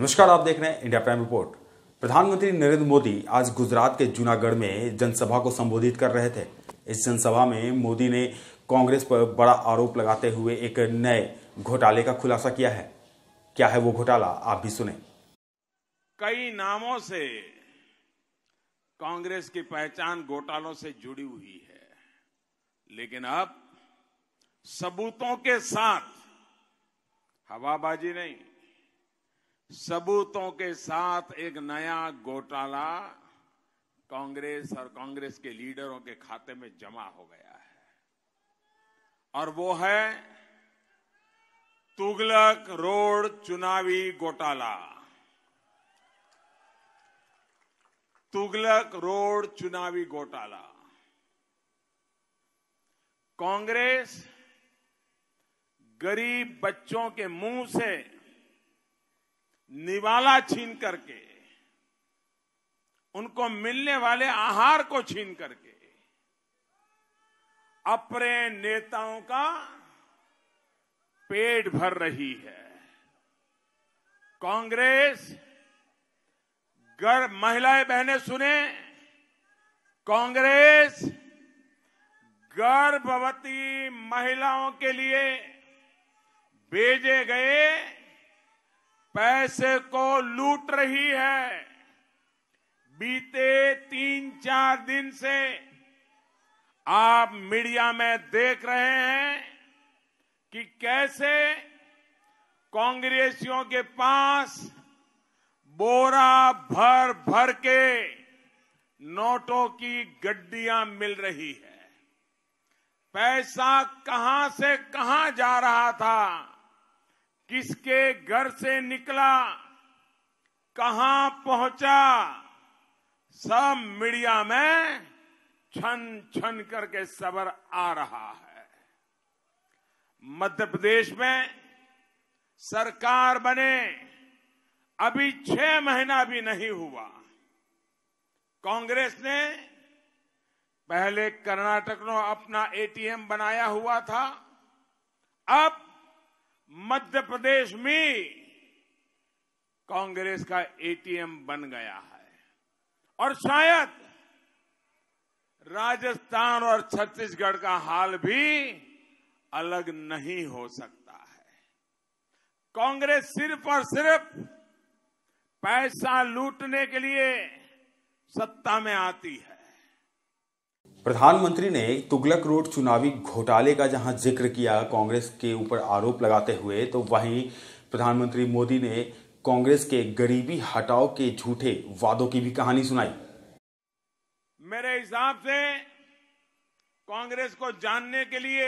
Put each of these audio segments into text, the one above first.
नमस्कार आप देख रहे हैं इंडिया प्राइम रिपोर्ट प्रधानमंत्री नरेंद्र मोदी आज गुजरात के जूनागढ़ में जनसभा को संबोधित कर रहे थे इस जनसभा में मोदी ने कांग्रेस पर बड़ा आरोप लगाते हुए एक नए घोटाले का खुलासा किया है क्या है वो घोटाला आप भी सुने कई नामों से कांग्रेस की पहचान घोटालों से जुड़ी हुई है लेकिन अब सबूतों के साथ हवाबाजी नहीं सबूतों के साथ एक नया घोटाला कांग्रेस और कांग्रेस के लीडरों के खाते में जमा हो गया है और वो है तुगलक रोड चुनावी घोटाला तुगलक रोड चुनावी घोटाला कांग्रेस गरीब बच्चों के मुंह से निवाला छीन करके उनको मिलने वाले आहार को छीन करके अपने नेताओं का पेट भर रही है कांग्रेस गर्भ महिलाएं बहनें सुने कांग्रेस गर्भवती महिलाओं के लिए भेजे गए पैसे को लूट रही है बीते तीन चार दिन से आप मीडिया में देख रहे हैं कि कैसे कांग्रेसियों के पास बोरा भर भर के नोटों की गड्डियां मिल रही है पैसा कहां से कहां जा रहा था किसके घर से निकला कहां पहुंचा सब मीडिया में छन छन करके सबर आ रहा है मध्य प्रदेश में सरकार बने अभी छह महीना भी नहीं हुआ कांग्रेस ने पहले कर्नाटक में अपना एटीएम बनाया हुआ था अब मध्य प्रदेश में कांग्रेस का एटीएम बन गया है और शायद राजस्थान और छत्तीसगढ़ का हाल भी अलग नहीं हो सकता है कांग्रेस सिर्फ और सिर्फ पैसा लूटने के लिए सत्ता में आती है प्रधानमंत्री ने तुगलक रोड चुनावी घोटाले का जहां जिक्र किया कांग्रेस के ऊपर आरोप लगाते हुए तो वहीं प्रधानमंत्री मोदी ने कांग्रेस के गरीबी हटाओ के झूठे वादों की भी कहानी सुनाई मेरे हिसाब से कांग्रेस को जानने के लिए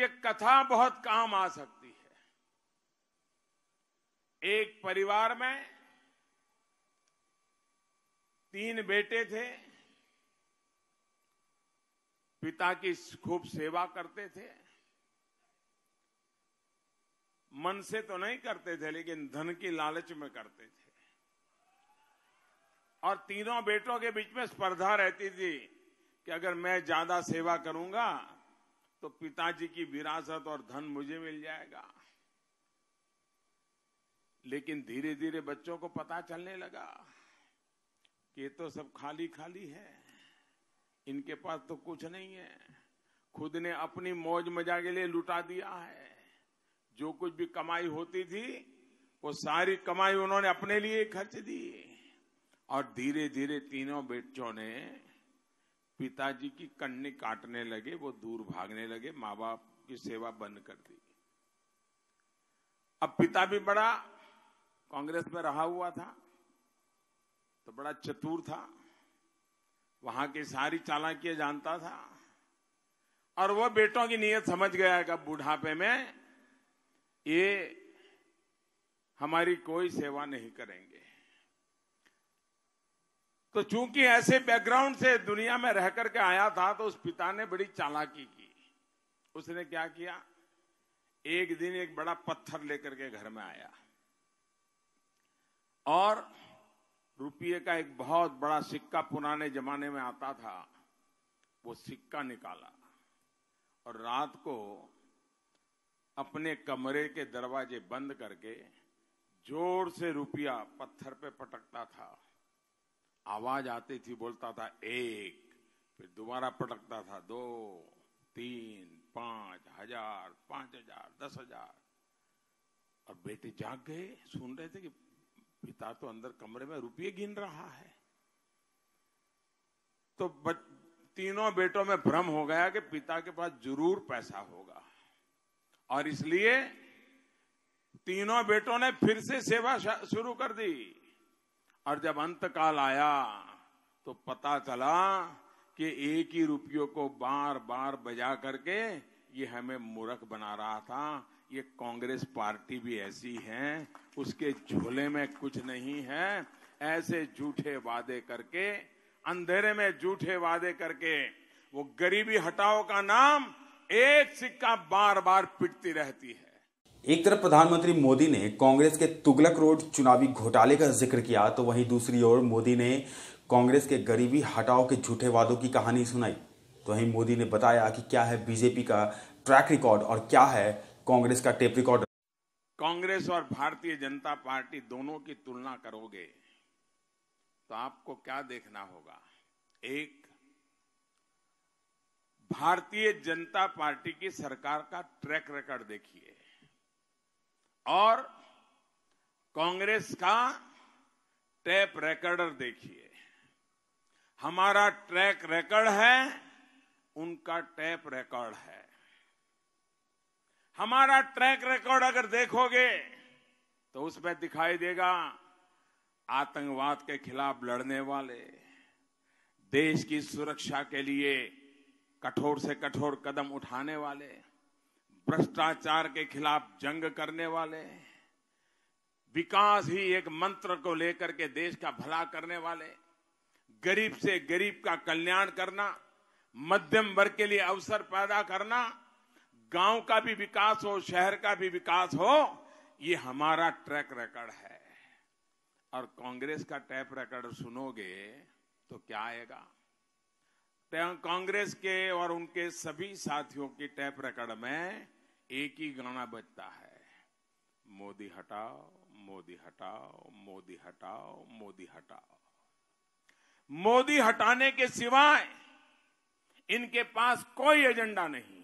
ये कथा बहुत काम आ सकती है एक परिवार में तीन बेटे थे पिता की खूब सेवा करते थे मन से तो नहीं करते थे लेकिन धन की लालच में करते थे और तीनों बेटों के बीच में स्पर्धा रहती थी कि अगर मैं ज्यादा सेवा करूंगा तो पिताजी की विरासत और धन मुझे मिल जाएगा लेकिन धीरे धीरे बच्चों को पता चलने लगा कि ये तो सब खाली खाली है इनके पास तो कुछ नहीं है खुद ने अपनी मौज मजा के लिए लुटा दिया है जो कुछ भी कमाई होती थी वो सारी कमाई उन्होंने अपने लिए खर्च दी और धीरे धीरे तीनों बेटियों ने पिताजी की कन्नी काटने लगे वो दूर भागने लगे माँ बाप की सेवा बंद कर दी अब पिता भी बड़ा कांग्रेस में रहा हुआ था तो बड़ा चतुर था वहां की सारी चालाकियां जानता था और वह बेटों की नीयत समझ गया कि बुढ़ापे में ये हमारी कोई सेवा नहीं करेंगे तो चूंकि ऐसे बैकग्राउंड से दुनिया में रह करके आया था तो उस पिता ने बड़ी चालाकी की उसने क्या किया एक दिन एक बड़ा पत्थर लेकर के घर में आया और रुपये का एक बहुत बड़ा सिक्का पुराने जमाने में आता था वो सिक्का निकाला और रात को अपने कमरे के दरवाजे बंद करके जोर से रुपया पत्थर पे पटकता था आवाज आती थी बोलता था एक फिर दोबारा पटकता था दो तीन पांच हजार पांच हजार दस हजार और बेटे जाग गए सुन रहे थे कि पिता तो अंदर कमरे में रुपये गिन रहा है तो तीनों बेटों में भ्रम हो गया कि पिता के पास जरूर पैसा होगा और इसलिए तीनों बेटों ने फिर से सेवा शुरू कर दी और जब अंतकाल आया तो पता चला कि एक ही रुपयों को बार बार बजा करके ये हमें मूर्ख बना रहा था ये कांग्रेस पार्टी भी ऐसी है उसके झोले में कुछ नहीं है ऐसे झूठे वादे करके अंधेरे में झूठे वादे करके वो गरीबी हटाओ का नाम एक सिक्का बार बार पिटती रहती है एक तरफ प्रधानमंत्री मोदी ने कांग्रेस के तुगलक रोड चुनावी घोटाले का जिक्र किया तो वहीं दूसरी ओर मोदी ने कांग्रेस के गरीबी हटाओ के झूठे वादों की कहानी सुनाई तो वहीं मोदी ने बताया कि क्या है बीजेपी का ट्रैक रिकॉर्ड और क्या है कांग्रेस का टेप रिकॉर्ड कांग्रेस और भारतीय जनता पार्टी दोनों की तुलना करोगे तो आपको क्या देखना होगा एक भारतीय जनता पार्टी की सरकार का ट्रैक रिकॉर्ड देखिए और कांग्रेस का टैप रिकॉर्डर देखिए हमारा ट्रैक रिकॉर्ड है उनका टैप रिकॉर्ड है हमारा ट्रैक रिकॉर्ड अगर देखोगे तो उसमें दिखाई देगा आतंकवाद के खिलाफ लड़ने वाले देश की सुरक्षा के लिए कठोर से कठोर कदम उठाने वाले भ्रष्टाचार के खिलाफ जंग करने वाले विकास ही एक मंत्र को लेकर के देश का भला करने वाले गरीब से गरीब का कल्याण करना मध्यम वर्ग के लिए अवसर पैदा करना गांव का भी विकास हो शहर का भी विकास हो ये हमारा ट्रैक रिकॉर्ड है और कांग्रेस का ट्रैक रिकॉर्ड सुनोगे तो क्या आएगा कांग्रेस के और उनके सभी साथियों की टैप रिकॉर्ड में एक ही गाना बजता है मोदी हटाओ मोदी हटाओ मोदी हटाओ मोदी हटाओ मोदी हटाने के सिवाय इनके पास कोई एजेंडा नहीं